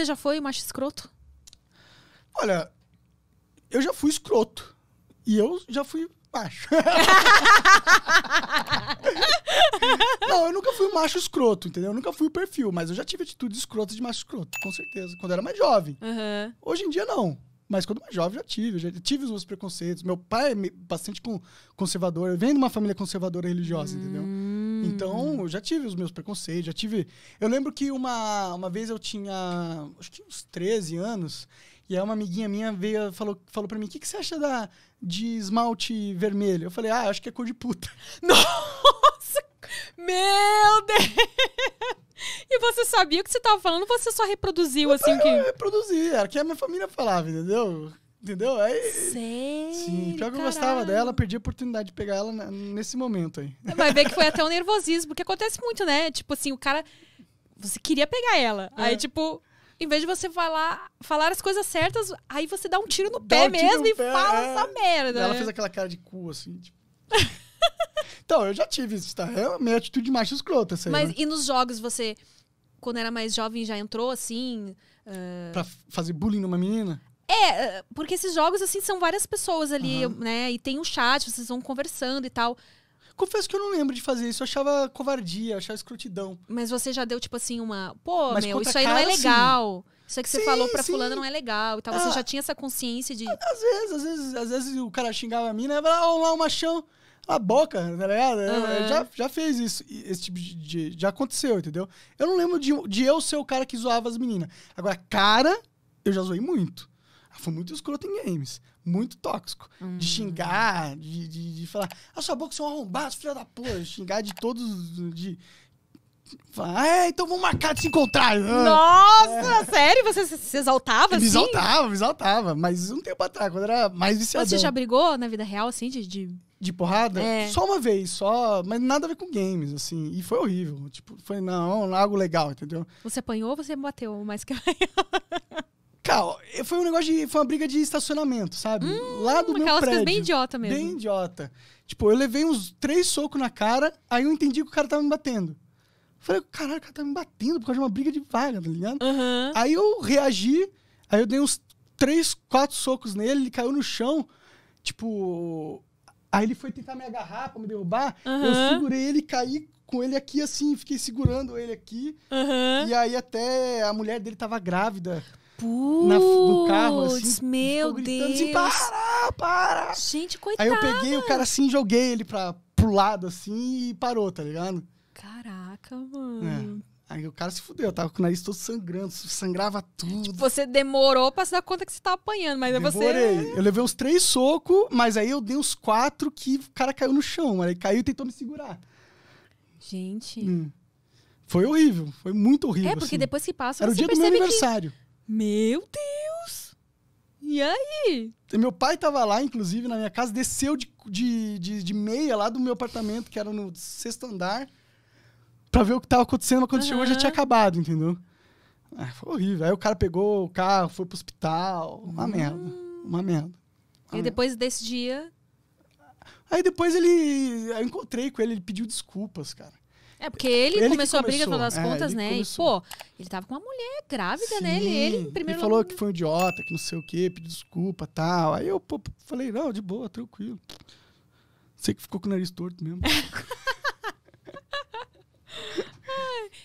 Você já foi macho escroto? Olha, eu já fui escroto. E eu já fui macho. não, eu nunca fui macho escroto, entendeu? Eu nunca fui o perfil, mas eu já tive atitude escrota de macho escroto, com certeza. Quando eu era mais jovem. Uhum. Hoje em dia, não. Mas quando mais jovem, já tive. Já tive os meus preconceitos. Meu pai é bastante conservador. Eu venho de uma família conservadora religiosa, hum. entendeu? Então, uhum. eu já tive os meus preconceitos, já tive. Eu lembro que uma, uma vez eu tinha, acho que uns 13 anos, e aí uma amiguinha minha veio falou falou para mim: "O que, que você acha da de esmalte vermelho?" Eu falei: "Ah, acho que é cor de puta". Nossa! Meu Deus! E você sabia o que você tava falando, você só reproduziu assim eu que. Eu reproduzi, era que a minha família falava, entendeu? Entendeu? Aí, Sério? Sim, pior que eu gostava dela, perdi a oportunidade de pegar ela nesse momento aí. É, vai ver que foi até um nervosismo, porque acontece muito, né? Tipo assim, o cara. Você queria pegar ela. É. Aí, tipo, em vez de você falar, falar as coisas certas, aí você dá um tiro no dá pé um tiro mesmo no e pé, fala é. essa merda. Ela fez aquela cara de cu, assim, tipo. então, eu já tive isso, tá? É minha atitude de macho escrota, sei Mas né? e nos jogos você, quando era mais jovem, já entrou assim? Uh... Pra fazer bullying numa menina? É, eh, porque esses jogos, assim, são várias pessoas ali, uhum. né? E tem um chat, vocês vão conversando e tal. Confesso que eu não lembro de fazer isso, eu achava covardia, eu achava escrutidão. Mas você já deu, tipo assim, uma. Pô, Mas meu, isso aí cara, não é legal. Sim. Isso aí que você sim, falou pra sim. fulano não é legal e tal. Ah, você já tinha essa consciência de. Às vezes, às vezes, às vezes o cara xingava a mina, falava, ó, lá o machão, a boca, tá ligado? Uhum. Já, já fez isso, esse tipo de, de, Já aconteceu, entendeu? Eu não lembro de, de eu ser o cara que zoava as meninas. Agora, cara, eu já zoei muito foi muito escroto em games. Muito tóxico. Hum. De xingar, de, de, de falar, a sua boca são é arrombado, filha da porra. Xingar de todos. De, Falar, ah, é, então vamos marcar de se encontrar. Ah. Nossa, é. sério? Você se exaltava Me assim? exaltava, me exaltava. Mas um tempo atrás, quando era mais viciado. Você já brigou na vida real, assim, de... de... De porrada? É. Só uma vez, só. Mas nada a ver com games, assim. E foi horrível. Tipo, foi não, algo legal, entendeu? Você apanhou ou você bateu mais que apanhou? policial. Então, foi um negócio de. Foi uma briga de estacionamento, sabe? Hum, Lá do meu prédio. Coisas bem idiota mesmo. Bem idiota. Tipo, eu levei uns três socos na cara, aí eu entendi que o cara tava me batendo. Falei, caralho, o cara tá me batendo por causa de uma briga de vaga, tá ligado? Uhum. Aí eu reagi, aí eu dei uns três, quatro socos nele, ele caiu no chão. Tipo. Aí ele foi tentar me agarrar pra me derrubar. Uhum. Eu segurei ele e caí com ele aqui, assim, fiquei segurando ele aqui. Uhum. E aí até a mulher dele tava grávida. Putz, na, no carro, assim. Meu gritando, assim, Deus. Assim, para, para. Gente, coitada. Aí eu peguei o cara assim, joguei ele pra, pro lado, assim, e parou, tá ligado? Caraca, é. mano. É. Aí o cara se fudeu, tava com o nariz todo sangrando, sangrava tudo. Tipo, você demorou pra se dar conta que você tava apanhando, mas Demorei. você. Demorei. Eu levei uns três socos, mas aí eu dei uns quatro que o cara caiu no chão. Ele caiu e tentou me segurar. Gente. Hum. Foi horrível, foi muito horrível. É, porque assim. depois que passa, Era o dia do meu aniversário. Meu Deus! E aí? Meu pai tava lá, inclusive, na minha casa, desceu de, de, de, de meia lá do meu apartamento, que era no sexto andar, pra ver o que tava acontecendo, quando uhum. chegou já tinha acabado, entendeu? Ah, foi horrível. Aí o cara pegou o carro, foi pro hospital. Uma hum. merda. Uma merda. Uma e depois merda. desse dia. Aí depois ele. Eu encontrei com ele, ele pediu desculpas, cara. É, porque ele, ele começou, começou a briga, todas as é, contas, né? Começou. E, pô, ele tava com uma mulher grávida, Sim. né? Ele, ele primeiro. Ele falou que foi um idiota, que não sei o quê, pediu desculpa tal. Aí eu pô, falei, não, de boa, tranquilo. Sei que ficou com o nariz torto mesmo.